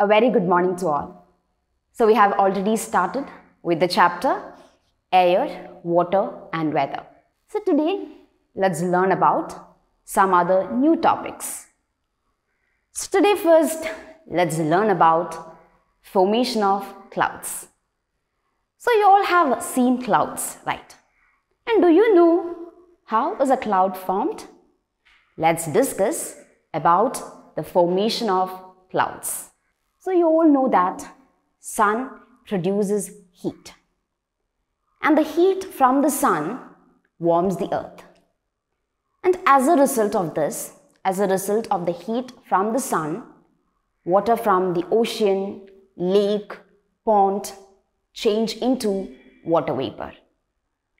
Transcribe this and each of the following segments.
A very good morning to all. So we have already started with the chapter air, water and weather. So today let's learn about some other new topics. So today first let's learn about formation of clouds. So you all have seen clouds, right? And do you know how is a cloud formed? Let's discuss about the formation of clouds know that sun produces heat. And the heat from the sun warms the earth. And as a result of this, as a result of the heat from the sun, water from the ocean, lake, pond change into water vapor.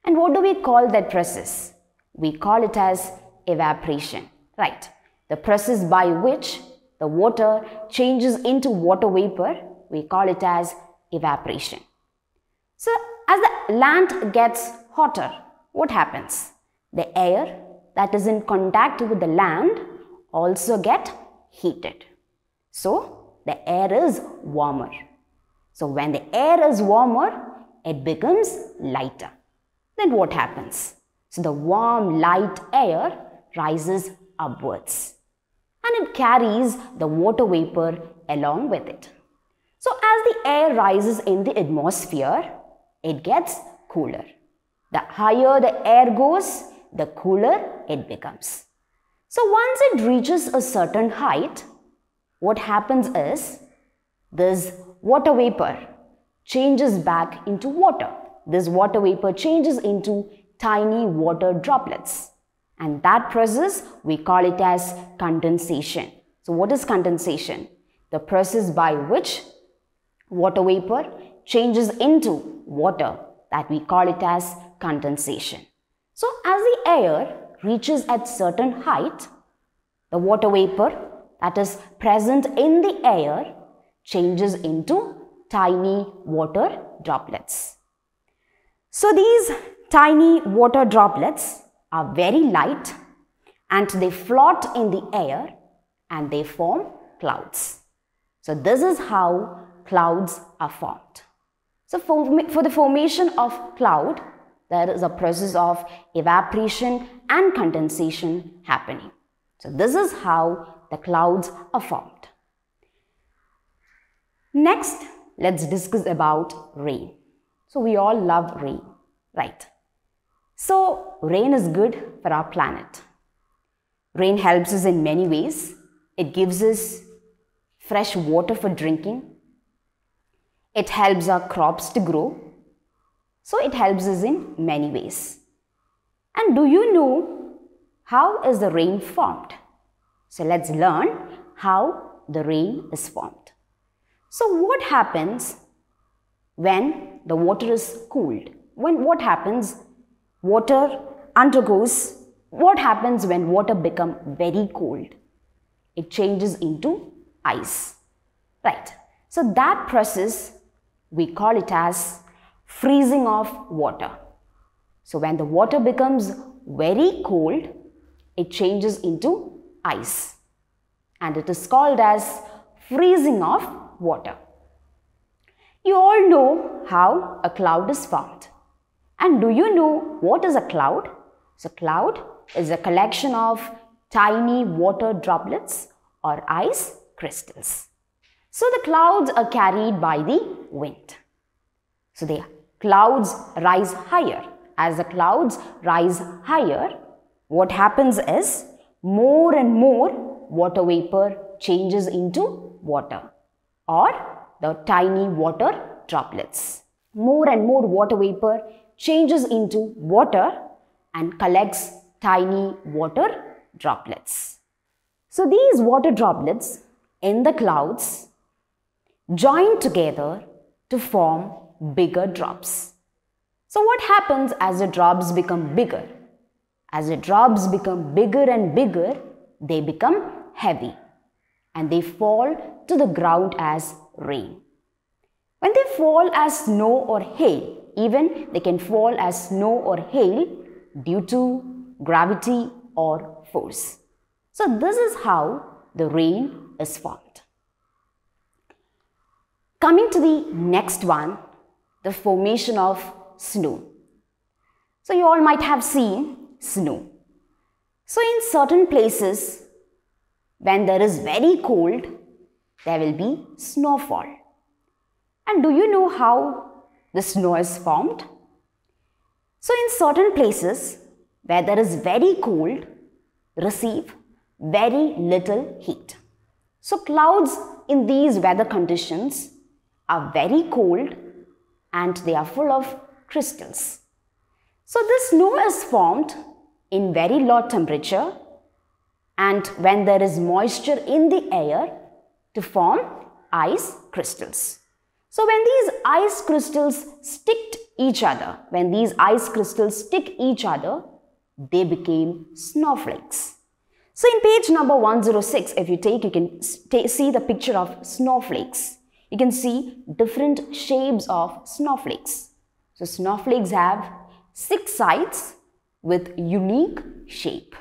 And what do we call that process? We call it as evaporation, right? The process by which the water changes into water vapor. We call it as evaporation. So as the land gets hotter, what happens? The air that is in contact with the land also get heated. So the air is warmer. So when the air is warmer, it becomes lighter. Then what happens? So the warm light air rises upwards and it carries the water vapor along with it. So as the air rises in the atmosphere, it gets cooler. The higher the air goes, the cooler it becomes. So once it reaches a certain height, what happens is this water vapor changes back into water. This water vapor changes into tiny water droplets. And that process, we call it as condensation. So what is condensation? The process by which water vapor changes into water that we call it as condensation. So as the air reaches at certain height, the water vapor that is present in the air changes into tiny water droplets. So these tiny water droplets are very light and they float in the air and they form clouds. So this is how clouds are formed. So for, for the formation of cloud, there is a process of evaporation and condensation happening. So this is how the clouds are formed. Next, let's discuss about rain. So we all love rain, right? So, rain is good for our planet. Rain helps us in many ways. It gives us fresh water for drinking. It helps our crops to grow. So, it helps us in many ways. And do you know how is the rain formed? So, let's learn how the rain is formed. So, what happens when the water is cooled? When what happens Water undergoes what happens when water become very cold? It changes into ice. Right. So that process, we call it as freezing of water. So when the water becomes very cold, it changes into ice. And it is called as freezing of water. You all know how a cloud is formed. And do you know what is a cloud? So cloud is a collection of tiny water droplets or ice crystals. So the clouds are carried by the wind. So the clouds rise higher. As the clouds rise higher, what happens is more and more water vapor changes into water or the tiny water droplets. More and more water vapor changes into water and collects tiny water droplets. So these water droplets in the clouds join together to form bigger drops. So what happens as the drops become bigger? As the drops become bigger and bigger, they become heavy and they fall to the ground as rain. When they fall as snow or hail, even they can fall as snow or hail due to gravity or force. So this is how the rain is formed. Coming to the next one, the formation of snow. So you all might have seen snow. So in certain places, when there is very cold, there will be snowfall. And do you know how this snow is formed. So in certain places, weather is very cold, receive very little heat. So clouds in these weather conditions are very cold and they are full of crystals. So this snow is formed in very low temperature and when there is moisture in the air to form ice crystals. So when these ice crystals sticked each other, when these ice crystals stick each other, they became snowflakes. So in page number 106, if you take, you can see the picture of snowflakes. You can see different shapes of snowflakes. So snowflakes have six sides with unique shape.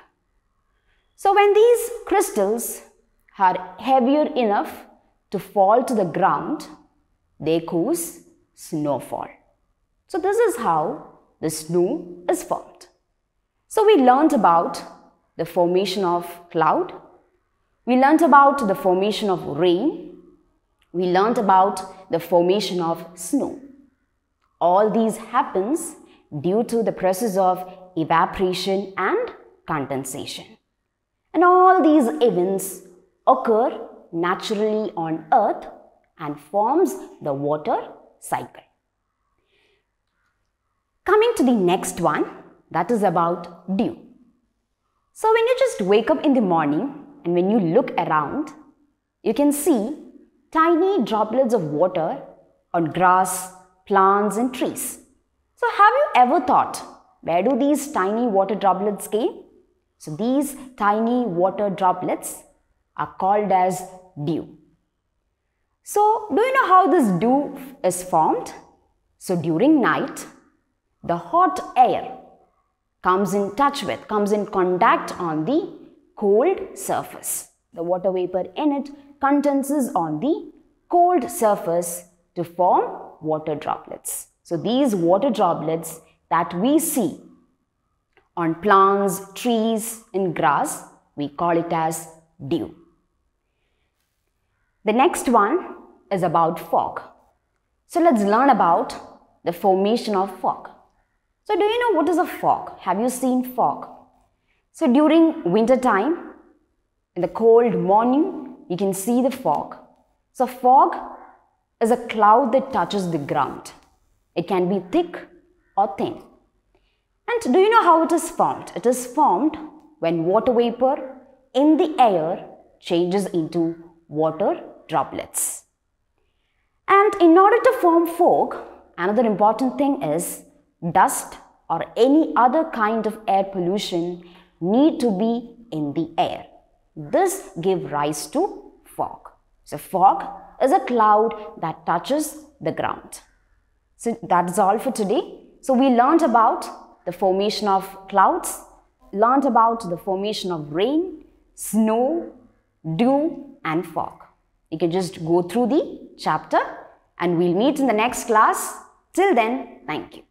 So when these crystals are heavier enough to fall to the ground, they cause snowfall. So this is how the snow is formed. So we learned about the formation of cloud. We learned about the formation of rain. We learned about the formation of snow. All these happens due to the process of evaporation and condensation. And all these events occur naturally on earth and forms the water cycle. Coming to the next one, that is about dew. So when you just wake up in the morning and when you look around, you can see tiny droplets of water on grass, plants and trees. So have you ever thought, where do these tiny water droplets came? So these tiny water droplets are called as dew. So, do you know how this dew is formed? So, during night, the hot air comes in touch with, comes in contact on the cold surface. The water vapor in it condenses on the cold surface to form water droplets. So, these water droplets that we see on plants, trees and grass, we call it as dew. The next one is about fog. So let's learn about the formation of fog. So do you know what is a fog? Have you seen fog? So during winter time, in the cold morning, you can see the fog. So fog is a cloud that touches the ground. It can be thick or thin. And do you know how it is formed? It is formed when water vapor in the air changes into water droplets. And in order to form fog, another important thing is dust or any other kind of air pollution need to be in the air. This give rise to fog. So fog is a cloud that touches the ground. So that's all for today. So we learned about the formation of clouds, learned about the formation of rain, snow, dew and fog. You can just go through the chapter and we'll meet in the next class. Till then, thank you.